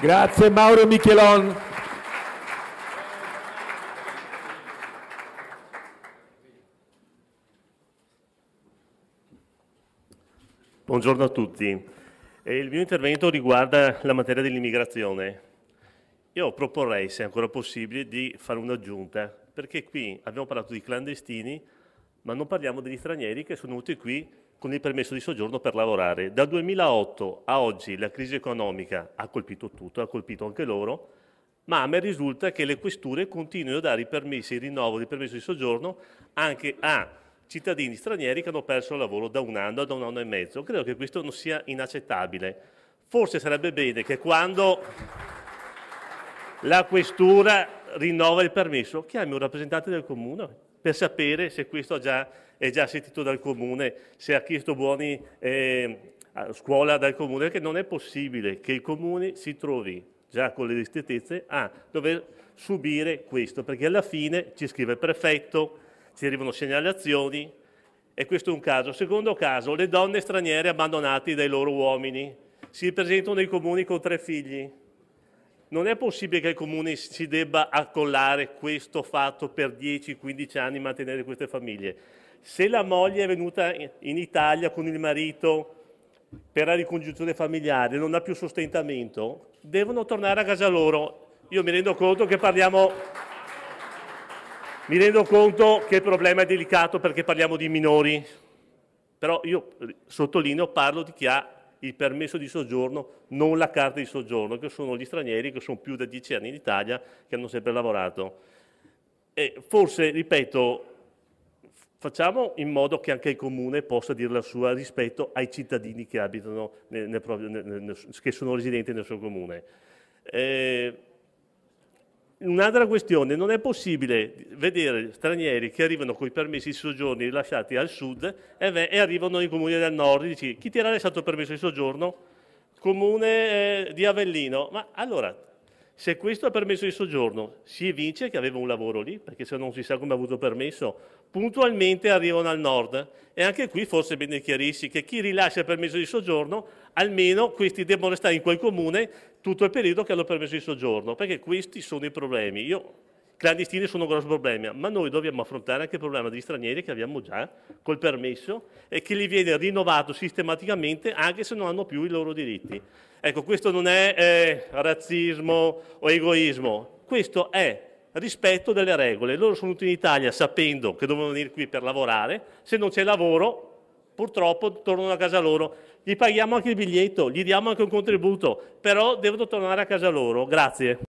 Grazie Mauro Michelon. Buongiorno a tutti. Il mio intervento riguarda la materia dell'immigrazione. Io proporrei, se ancora possibile, di fare un'aggiunta, perché qui abbiamo parlato di clandestini, ma non parliamo degli stranieri che sono venuti qui con il permesso di soggiorno per lavorare. Dal 2008 a oggi la crisi economica ha colpito tutto, ha colpito anche loro, ma a me risulta che le questure continuino a dare i permessi, il rinnovo del permesso di soggiorno anche a cittadini stranieri che hanno perso il lavoro da un anno, da un anno e mezzo. Credo che questo non sia inaccettabile. Forse sarebbe bene che quando la questura rinnova il permesso, chiami un rappresentante del comune per sapere se questo già, è già sentito dal comune, se ha chiesto buoni eh, scuola dal comune, perché non è possibile che il comune si trovi già con le ristrettezze a dover subire questo, perché alla fine ci scrive il prefetto, ci arrivano segnalazioni e questo è un caso. Secondo caso, le donne straniere abbandonate dai loro uomini si presentano nei comuni con tre figli non è possibile che il comune si debba accollare questo fatto per 10-15 anni mantenere queste famiglie. Se la moglie è venuta in Italia con il marito per la ricongiunzione familiare, non ha più sostentamento, devono tornare a casa loro. Io mi rendo conto che parliamo mi rendo conto che il problema è delicato perché parliamo di minori, però io sottolineo, parlo di chi ha il permesso di soggiorno, non la carta di soggiorno, che sono gli stranieri che sono più da dieci anni in Italia, che hanno sempre lavorato. E forse, ripeto, facciamo in modo che anche il comune possa dire la sua rispetto ai cittadini che, abitano nel, nel, nel, che sono residenti nel suo comune. Eh, un'altra questione, non è possibile vedere stranieri che arrivano con i permessi di soggiorno rilasciati al sud e, e arrivano nei comuni del nord. Dici, chi ti era stato il permesso di soggiorno? Comune eh, di Avellino. Ma allora, se questo è permesso di soggiorno, si evince che aveva un lavoro lì, perché se non si sa come ha avuto permesso, puntualmente arrivano al nord. E anche qui forse è bene chiarirsi che chi rilascia il permesso di soggiorno, almeno questi debbono restare in quel comune tutto il periodo che hanno permesso di soggiorno, perché questi sono i problemi. Io clandestini sono un grosso problema, ma noi dobbiamo affrontare anche il problema degli stranieri che abbiamo già col permesso e che li viene rinnovato sistematicamente anche se non hanno più i loro diritti. Ecco, questo non è eh, razzismo o egoismo, questo è rispetto delle regole. Loro sono venuti in Italia sapendo che dovevano venire qui per lavorare, se non c'è lavoro purtroppo tornano a casa loro. Gli paghiamo anche il biglietto, gli diamo anche un contributo, però devono tornare a casa loro. Grazie.